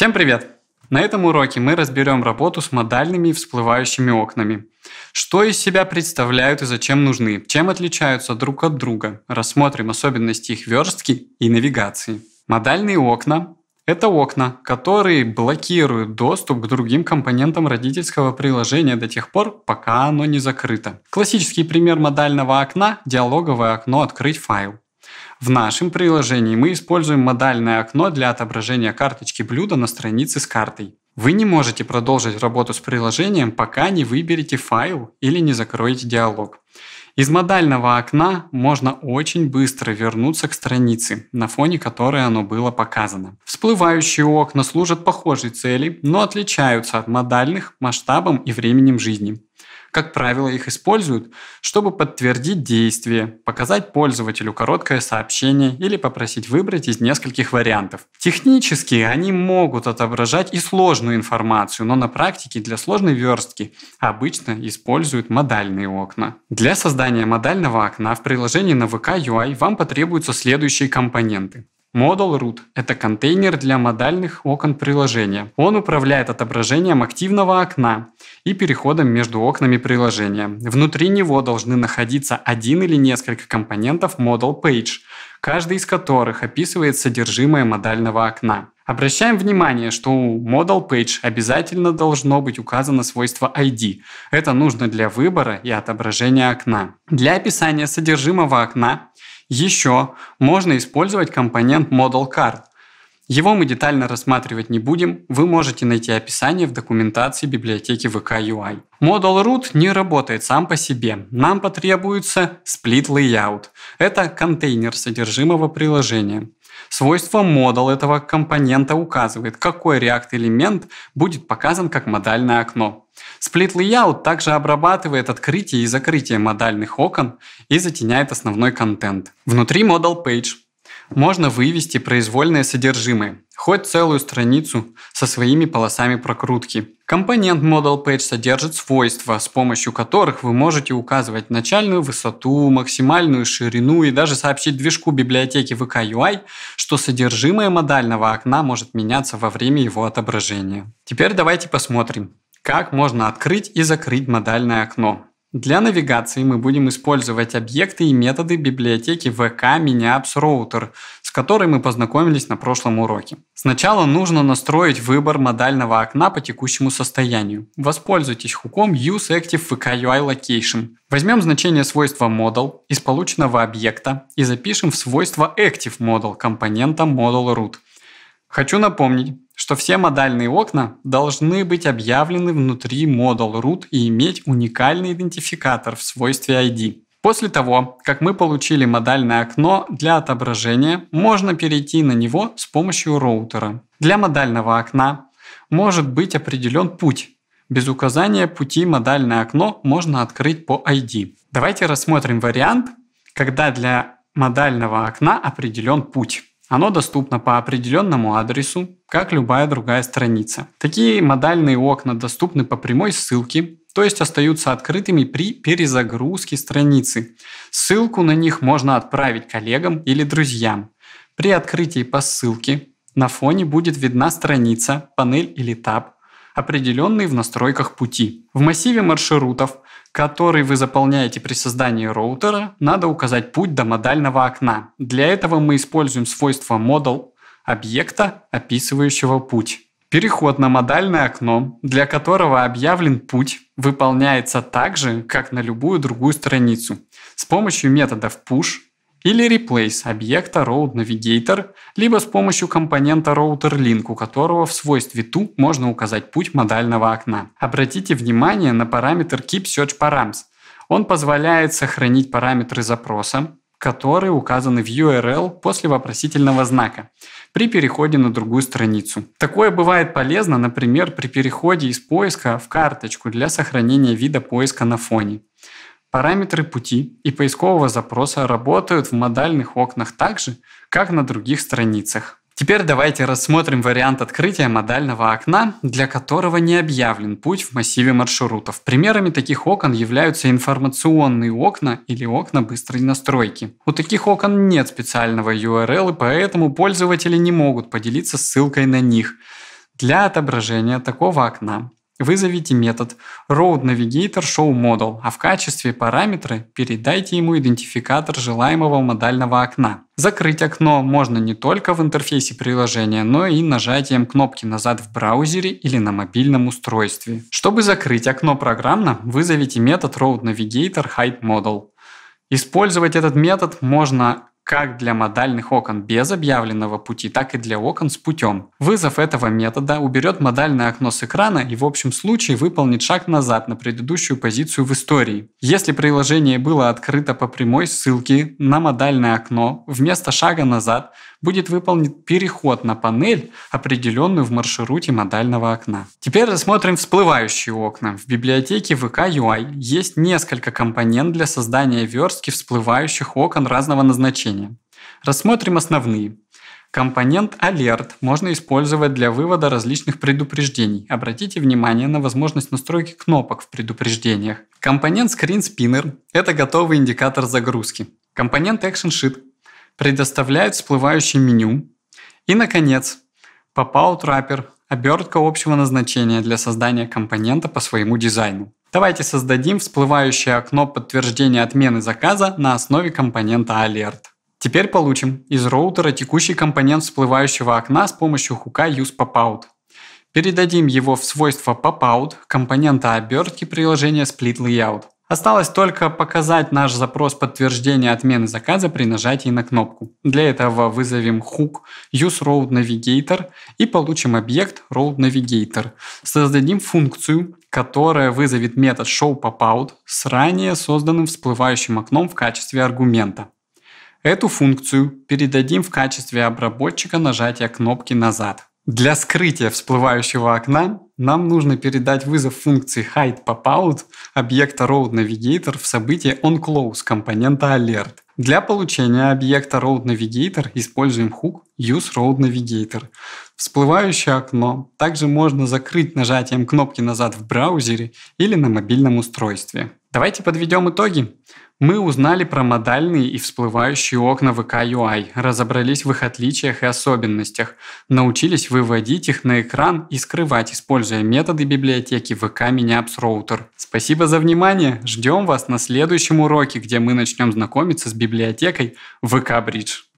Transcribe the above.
Всем привет! На этом уроке мы разберем работу с модальными и всплывающими окнами. Что из себя представляют и зачем нужны, чем отличаются друг от друга, рассмотрим особенности их верстки и навигации. Модальные окна – это окна, которые блокируют доступ к другим компонентам родительского приложения до тех пор, пока оно не закрыто. Классический пример модального окна – диалоговое окно «Открыть файл». В нашем приложении мы используем модальное окно для отображения карточки блюда на странице с картой. Вы не можете продолжить работу с приложением, пока не выберете файл или не закроете диалог. Из модального окна можно очень быстро вернуться к странице, на фоне которой оно было показано. Всплывающие окна служат похожей цели, но отличаются от модальных масштабом и временем жизни. Как правило, их используют, чтобы подтвердить действие, показать пользователю короткое сообщение или попросить выбрать из нескольких вариантов. Технически они могут отображать и сложную информацию, но на практике для сложной верстки обычно используют модальные окна. Для создания модального окна в приложении на ВК UI вам потребуются следующие компоненты. Modal root – это контейнер для модальных окон приложения. Он управляет отображением активного окна и переходом между окнами приложения. Внутри него должны находиться один или несколько компонентов Modal Page, каждый из которых описывает содержимое модального окна. Обращаем внимание, что у Modal Page обязательно должно быть указано свойство ID. Это нужно для выбора и отображения окна. Для описания содержимого окна еще можно использовать компонент Model Card. Его мы детально рассматривать не будем, вы можете найти описание в документации библиотеки VKUI. Model Root не работает сам по себе, нам потребуется Split Layout. Это контейнер содержимого приложения. Свойство модал этого компонента указывает, какой React-элемент будет показан как модальное окно. Split Layout также обрабатывает открытие и закрытие модальных окон и затеняет основной контент. Внутри Modal Page можно вывести произвольное содержимое, хоть целую страницу со своими полосами прокрутки. Компонент Model содержит свойства, с помощью которых вы можете указывать начальную высоту, максимальную ширину и даже сообщить движку библиотеки VKUI, что содержимое модального окна может меняться во время его отображения. Теперь давайте посмотрим, как можно открыть и закрыть модальное окно. Для навигации мы будем использовать объекты и методы библиотеки VK Miniapps которой мы познакомились на прошлом уроке. Сначала нужно настроить выбор модального окна по текущему состоянию. Воспользуйтесь хуком useActive Возьмем значение свойства model из полученного объекта и запишем в свойство activeModel компонента modelRoot. Хочу напомнить, что все модальные окна должны быть объявлены внутри model root и иметь уникальный идентификатор в свойстве ID. После того, как мы получили модальное окно для отображения, можно перейти на него с помощью роутера. Для модального окна может быть определен путь. Без указания пути модальное окно можно открыть по ID. Давайте рассмотрим вариант, когда для модального окна определен путь. Оно доступно по определенному адресу, как любая другая страница. Такие модальные окна доступны по прямой ссылке то есть остаются открытыми при перезагрузке страницы. Ссылку на них можно отправить коллегам или друзьям. При открытии по ссылке на фоне будет видна страница, панель или таб, определенный в настройках пути. В массиве маршрутов, который вы заполняете при создании роутера, надо указать путь до модального окна. Для этого мы используем свойство model объекта, описывающего путь. Переход на модальное окно, для которого объявлен путь, выполняется так же, как на любую другую страницу, с помощью методов push или replace объекта Road Navigator, либо с помощью компонента Router Link, у которого в свойстве to можно указать путь модального окна. Обратите внимание на параметр Keep Search Params. Он позволяет сохранить параметры запроса, которые указаны в URL после вопросительного знака при переходе на другую страницу. Такое бывает полезно, например, при переходе из поиска в карточку для сохранения вида поиска на фоне. Параметры пути и поискового запроса работают в модальных окнах так же, как на других страницах. Теперь давайте рассмотрим вариант открытия модального окна, для которого не объявлен путь в массиве маршрутов. Примерами таких окон являются информационные окна или окна быстрой настройки. У таких окон нет специального URL, и поэтому пользователи не могут поделиться ссылкой на них для отображения такого окна Вызовите метод Road а в качестве параметра передайте ему идентификатор желаемого модального окна. Закрыть окно можно не только в интерфейсе приложения, но и нажатием кнопки «Назад» в браузере или на мобильном устройстве. Чтобы закрыть окно программно, вызовите метод Road Использовать этот метод можно как для модальных окон без объявленного пути, так и для окон с путем. Вызов этого метода уберет модальное окно с экрана и в общем случае выполнит шаг назад на предыдущую позицию в истории. Если приложение было открыто по прямой ссылке на модальное окно, вместо шага назад – будет выполнен переход на панель, определенную в маршруте модального окна. Теперь рассмотрим всплывающие окна. В библиотеке VK UI есть несколько компонент для создания верстки всплывающих окон разного назначения. Рассмотрим основные. Компонент Alert можно использовать для вывода различных предупреждений. Обратите внимание на возможность настройки кнопок в предупреждениях. Компонент Screen Spinner – это готовый индикатор загрузки. Компонент Action Sheet предоставляют всплывающее меню. И, наконец, Popout Wrapper – обертка общего назначения для создания компонента по своему дизайну. Давайте создадим всплывающее окно подтверждения отмены заказа на основе компонента Alert. Теперь получим из роутера текущий компонент всплывающего окна с помощью хука usePopout. Передадим его в свойства popout компонента обертки приложения splitLayout. Осталось только показать наш запрос подтверждения отмены заказа при нажатии на кнопку. Для этого вызовем хук Use и получим объект Road Создадим функцию, которая вызовет метод showPopout с ранее созданным всплывающим окном в качестве аргумента. Эту функцию передадим в качестве обработчика нажатия кнопки «Назад». Для скрытия всплывающего окна нам нужно передать вызов функции hide popout объекта road navigator в событие onClose компонента alert. Для получения объекта road navigator используем хук useRoadNavigator. Всплывающее окно также можно закрыть нажатием кнопки назад в браузере или на мобильном устройстве. Давайте подведем итоги. Мы узнали про модальные и всплывающие окна ВК UI, разобрались в их отличиях и особенностях, научились выводить их на экран и скрывать, используя методы библиотеки ВК Miniapps Router. Спасибо за внимание, ждем вас на следующем уроке, где мы начнем знакомиться с библиотекой ВК Bridge.